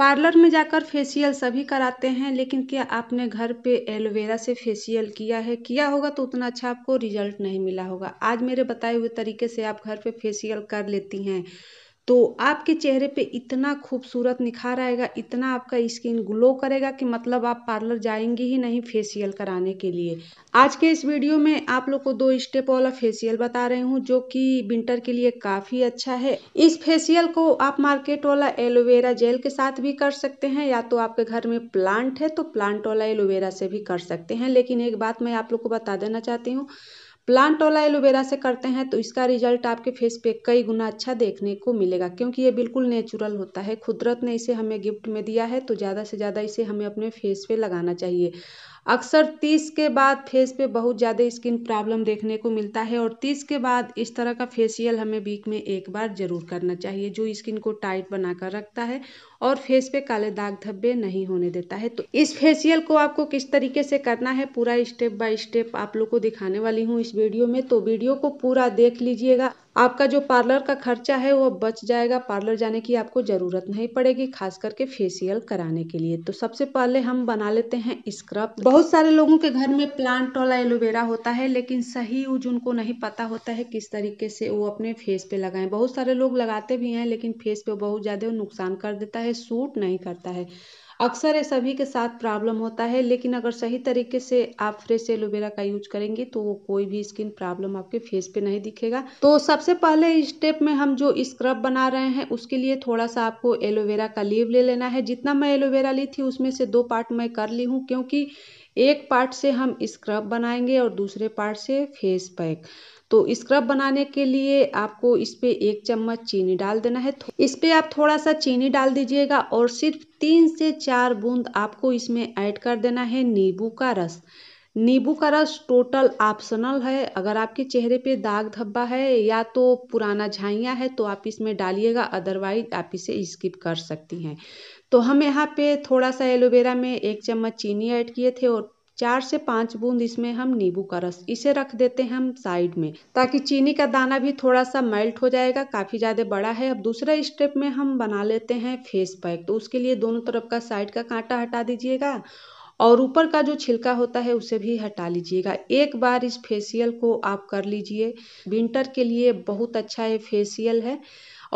parlour में जाकर facial सभी कराते हैं लेकिन क्या आपने घर पे एलोवेरा से फेशियल किया है किया होगा तो उतना अच्छा आपको रिजल्ट नहीं मिला होगा आज मेरे बताए हुए तरीके से आप घर पे फेशियल कर लेती हैं तो आपके चेहरे पे इतना खूबसूरत निखार आएगा इतना आपका स्किन ग्लो करेगा कि मतलब आप पार्लर जाएंगे ही नहीं फेशियल कराने के लिए आज के इस वीडियो में आप लोग को दो स्टेप वाला फेशियल बता रही हूँ जो कि विंटर के लिए काफ़ी अच्छा है इस फेशियल को आप मार्केट वाला एलोवेरा जेल के साथ भी कर सकते हैं या तो आपके घर में प्लांट है तो प्लांट वाला एलोवेरा से भी कर सकते हैं लेकिन एक बात मैं आप लोग को बता देना चाहती हूँ प्लांट वाला एलोवेरा से करते हैं तो इसका रिजल्ट आपके फेस पे कई गुना अच्छा देखने को मिलेगा क्योंकि ये बिल्कुल नेचुरल होता है कुदरत ने इसे हमें गिफ्ट में दिया है तो ज़्यादा से ज़्यादा इसे हमें अपने फेस पे लगाना चाहिए अक्सर तीस के बाद फेस पे बहुत ज़्यादा स्किन प्रॉब्लम देखने को मिलता है और तीस के बाद इस तरह का फेसियल हमें वीक में एक बार ज़रूर करना चाहिए जो स्किन को टाइट बनाकर रखता है और फेस पे काले दाग धब्बे नहीं होने देता है तो इस फेशियल को आपको किस तरीके से करना है पूरा स्टेप बाय स्टेप आप लोग को दिखाने वाली हूँ इस वीडियो में तो वीडियो को पूरा देख लीजिएगा आपका जो पार्लर का खर्चा है वो बच जाएगा पार्लर जाने की आपको ज़रूरत नहीं पड़ेगी खास करके फेशियल कराने के लिए तो सबसे पहले हम बना लेते हैं स्क्रब बहुत सारे लोगों के घर में प्लांट वाला एलोवेरा होता है लेकिन सही यूज उनको नहीं पता होता है किस तरीके से वो अपने फेस पे लगाएं बहुत सारे लोग लगाते भी हैं लेकिन फेस पे बहुत ज़्यादा नुकसान कर देता है सूट नहीं करता है अक्सर ये सभी के साथ प्रॉब्लम होता है लेकिन अगर सही तरीके से आप फ्रेश एलोवेरा का यूज करेंगे तो वो कोई भी स्किन प्रॉब्लम आपके फेस पे नहीं दिखेगा तो सबसे पहले स्टेप में हम जो स्क्रब बना रहे हैं उसके लिए थोड़ा सा आपको एलोवेरा का लीव ले लेना है जितना मैं एलोवेरा ली थी उसमें से दो पार्ट मैं कर ली हूँ क्योंकि एक पार्ट से हम स्क्रब बनाएंगे और दूसरे पार्ट से फेस पैक तो स्क्रब बनाने के लिए आपको इस पर एक चम्मच चीनी डाल देना है इस पर आप थोड़ा सा चीनी डाल दीजिएगा और सिर्फ तीन से चार बूंद आपको इसमें ऐड कर देना है नींबू का रस नींबू का रस टोटल ऑप्शनल है अगर आपके चेहरे पे दाग धब्बा है या तो पुराना झाइयाँ है तो आप इसमें डालिएगा अदरवाइज आप इसे स्किप कर सकती हैं तो हम यहाँ पे थोड़ा सा एलोवेरा में एक चम्मच चीनी ऐड किए थे और चार से पाँच बूंद इसमें हम नींबू का रस इसे रख देते हैं हम साइड में ताकि चीनी का दाना भी थोड़ा सा मेल्ट हो जाएगा काफ़ी ज़्यादा बड़ा है अब दूसरा स्टेप में हम बना लेते हैं फेस पैक तो उसके लिए दोनों तरफ का साइड का कांटा हटा दीजिएगा और ऊपर का जो छिलका होता है उसे भी हटा लीजिएगा एक बार इस फेसियल को आप कर लीजिए विंटर के लिए बहुत अच्छा ये फेशियल है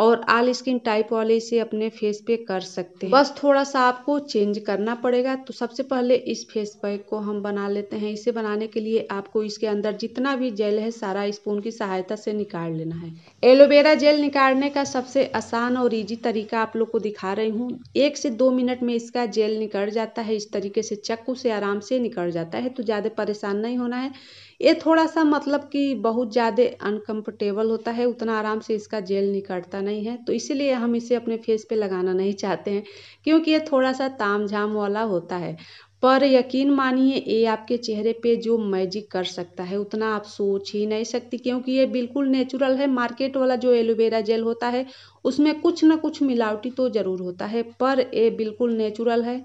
और आल स्किन टाइप वाले इसे अपने फेस पे कर सकते हैं बस थोड़ा सा आपको चेंज करना पड़ेगा तो सबसे पहले इस फेस पैक को हम बना लेते हैं इसे बनाने के लिए आपको इसके अंदर जितना भी जेल है सारा स्पून की सहायता से निकाल लेना है एलोवेरा जेल निकालने का सबसे आसान और ईजी तरीका आप लोग को दिखा रही हूँ एक से दो मिनट में इसका जेल निकल जाता है इस तरीके से चक्कू से आराम से निकल जाता है तो ज़्यादा परेशान नहीं होना है ये थोड़ा सा मतलब कि बहुत ज़्यादा अनकम्फर्टेबल होता है उतना आराम से इसका जेल निकलता नहीं है तो इसीलिए हम इसे अपने फेस पे लगाना नहीं चाहते हैं क्योंकि ये थोड़ा सा ताम झाम वाला होता है पर यकीन मानिए ये आपके चेहरे पे जो मैजिक कर सकता है उतना आप सोच ही नहीं सकती क्योंकि ये बिल्कुल नेचुरल है मार्केट वाला जो एलोवेरा जेल होता है उसमें कुछ ना कुछ मिलावटी तो ज़रूर होता है पर ये बिल्कुल नेचुरल है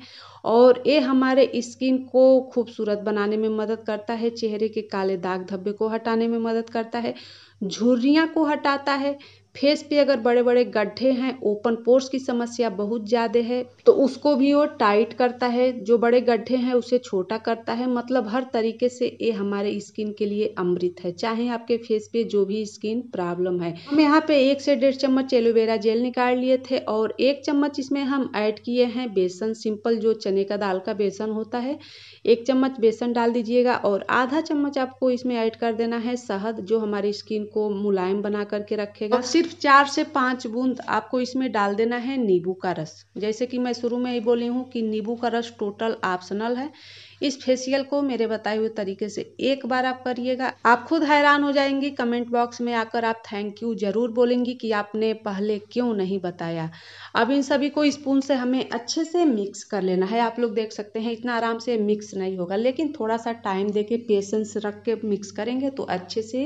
और ये हमारे स्किन को खूबसूरत बनाने में मदद करता है चेहरे के काले दाग धब्बे को हटाने में मदद करता है झुर्रियाँ को हटाता है फेस पे अगर बड़े बड़े गड्ढे हैं ओपन पोर्स की समस्या बहुत ज़्यादा है तो उसको भी वो टाइट करता है जो बड़े गड्ढे हैं उसे छोटा करता है मतलब हर तरीके से ये हमारे स्किन के लिए अमृत है चाहे आपके फेस पे जो भी स्किन प्रॉब्लम है हम यहाँ पे एक से डेढ़ चम्मच एलोवेरा जेल निकाल लिए थे और एक चम्मच इसमें हम ऐड किए हैं बेसन सिंपल जो चने का दाल का बेसन होता है एक चम्मच बेसन डाल दीजिएगा और आधा चम्मच आपको इसमें ऐड कर देना है शहद जो हमारी स्किन को मुलायम बना करके रखेगा सिर्फ चार से पाँच बूंद आपको इसमें डाल देना है नींबू का रस जैसे कि मैं शुरू में ही बोली हूँ कि नींबू का रस टोटल ऑप्शनल है इस फेशियल को मेरे बताए हुए तरीके से एक बार आप करिएगा आप खुद हैरान हो जाएंगी कमेंट बॉक्स में आकर आप थैंक यू जरूर बोलेंगी कि आपने पहले क्यों नहीं बताया अब इन सभी को स्पून से हमें अच्छे से मिक्स कर लेना है आप लोग देख सकते हैं इतना आराम से मिक्स नहीं होगा लेकिन थोड़ा सा टाइम दे के पेशेंस रख के मिक्स करेंगे तो अच्छे से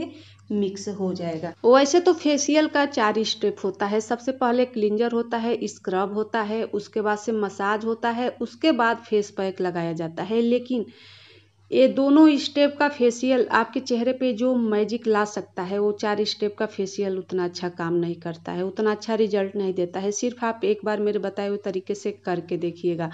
मिक्स हो जाएगा वैसे तो फेशियल का चार स्टेप होता है सबसे पहले क्लिंजर होता है स्क्रब होता है उसके बाद से मसाज होता है उसके बाद फेस पैक लगाया जाता है लेकिन ये दोनों स्टेप का फेशियल आपके चेहरे पे जो मैजिक ला सकता है वो चार स्टेप का फेशियल उतना अच्छा काम नहीं करता है उतना अच्छा रिजल्ट नहीं देता है सिर्फ आप एक बार मेरे बताए हुए तरीके से करके देखिएगा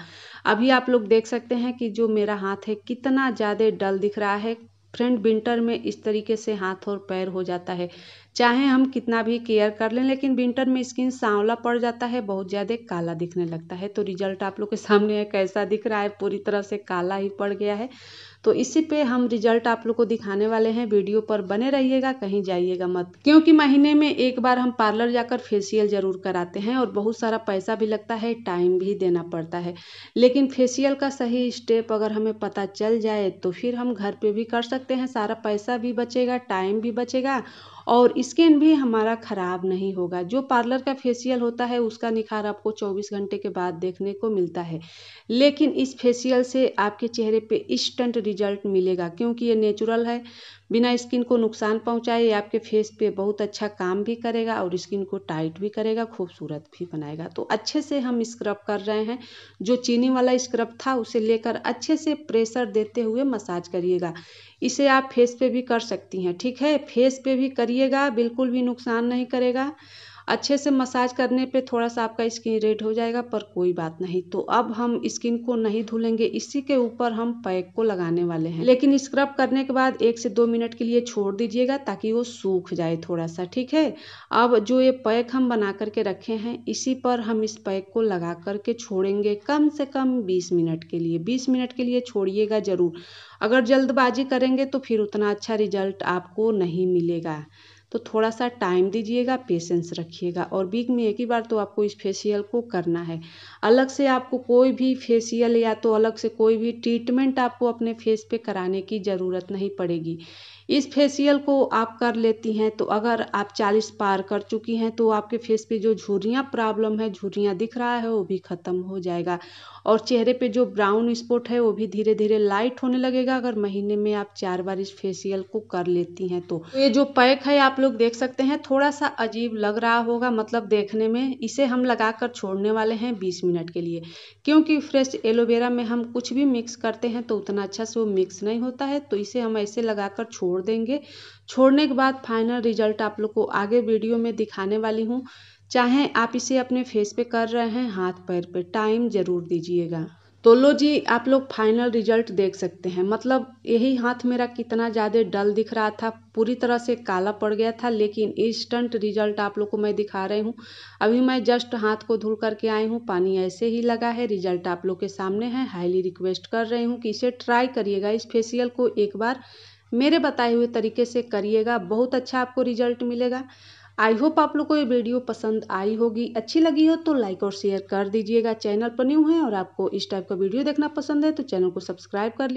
अभी आप लोग देख सकते हैं कि जो मेरा हाथ है कितना ज़्यादा डल दिख रहा है फ्रेंड विंटर में इस तरीके से हाथ और पैर हो जाता है चाहे हम कितना भी केयर कर लें लेकिन विंटर में स्किन सांवला पड़ जाता है बहुत ज़्यादा काला दिखने लगता है तो रिजल्ट आप लोग के सामने है कैसा दिख रहा है पूरी तरह से काला ही पड़ गया है तो इसी पे हम रिजल्ट आप लोग को दिखाने वाले हैं वीडियो पर बने रहिएगा कहीं जाइएगा मत क्योंकि महीने में एक बार हम पार्लर जाकर फेशियल जरूर कराते हैं और बहुत सारा पैसा भी लगता है टाइम भी देना पड़ता है लेकिन फेशियल का सही स्टेप अगर हमें पता चल जाए तो फिर हम घर पे भी कर सकते हैं सारा पैसा भी बचेगा टाइम भी बचेगा और स्किन भी हमारा ख़राब नहीं होगा जो पार्लर का फेशियल होता है उसका निखार आपको चौबीस घंटे के बाद देखने को मिलता है लेकिन इस फेशियल से आपके चेहरे पे इंस्टेंट रिजल्ट मिलेगा क्योंकि ये नेचुरल है बिना स्किन को नुकसान पहुंचाए ये आपके फेस पे बहुत अच्छा काम भी करेगा और स्किन को टाइट भी करेगा खूबसूरत भी बनाएगा तो अच्छे से हम स्क्रब कर रहे हैं जो चीनी वाला स्क्रब था उसे लेकर अच्छे से प्रेशर देते हुए मसाज करिएगा इसे आप फेस पे भी कर सकती हैं ठीक है फेस पे भी करिएगा बिल्कुल भी नुकसान नहीं करेगा अच्छे से मसाज करने पे थोड़ा सा आपका स्किन रेड हो जाएगा पर कोई बात नहीं तो अब हम स्किन को नहीं धुलेंगे इसी के ऊपर हम पैक को लगाने वाले हैं लेकिन स्क्रब करने के बाद एक से दो मिनट के लिए छोड़ दीजिएगा ताकि वो सूख जाए थोड़ा सा ठीक है अब जो ये पैक हम बना करके रखे हैं इसी पर हम इस पैक को लगा करके छोड़ेंगे कम से कम बीस मिनट के लिए बीस मिनट के लिए छोड़िएगा ज़रूर अगर जल्दबाजी करेंगे तो फिर उतना अच्छा रिजल्ट आपको नहीं मिलेगा तो थोड़ा सा टाइम दीजिएगा पेशेंस रखिएगा और वीक में एक ही बार तो आपको इस फेशियल को करना है अलग से आपको कोई भी फेशियल या तो अलग से कोई भी ट्रीटमेंट आपको अपने फेस पे कराने की ज़रूरत नहीं पड़ेगी इस फेशियल को आप कर लेती हैं तो अगर आप चालीस पार कर चुकी हैं तो आपके फेस पे जो झुरियाँ प्रॉब्लम है झुरियाँ दिख रहा है वो भी ख़त्म हो जाएगा और चेहरे पे जो ब्राउन स्पॉट है वो भी धीरे धीरे लाइट होने लगेगा अगर महीने में आप चार बार इस फेशियल को कर लेती हैं तो।, तो ये जो पैक है आप लोग देख सकते हैं थोड़ा सा अजीब लग रहा होगा मतलब देखने में इसे हम लगाकर छोड़ने वाले हैं 20 मिनट के लिए क्योंकि फ्रेश एलोवेरा में हम कुछ भी मिक्स करते हैं तो उतना अच्छा से वो मिक्स नहीं होता है तो इसे हम ऐसे लगाकर छोड़ देंगे छोड़ने के बाद फाइनल रिजल्ट आप लोग को आगे वीडियो में दिखाने वाली हूँ चाहे आप इसे अपने फेस पे कर रहे हैं हाथ पैर पे टाइम ज़रूर दीजिएगा तो लो जी आप लोग फाइनल रिजल्ट देख सकते हैं मतलब यही हाथ मेरा कितना ज़्यादा डल दिख रहा था पूरी तरह से काला पड़ गया था लेकिन इंस्टेंट रिजल्ट आप लोग को मैं दिखा रही हूँ अभी मैं जस्ट हाथ को धुल करके आई हूँ पानी ऐसे ही लगा है रिजल्ट आप लोग के सामने है हाईली रिक्वेस्ट कर रही हूँ कि इसे ट्राई करिएगा इस फेसियल को एक बार मेरे बताए हुए तरीके से करिएगा बहुत अच्छा आपको रिजल्ट मिलेगा आई होप आप लोग को ये वीडियो पसंद आई होगी अच्छी लगी हो तो लाइक और शेयर कर दीजिएगा चैनल पर न्यू है और आपको इस टाइप का वीडियो देखना पसंद है तो चैनल को सब्सक्राइब कर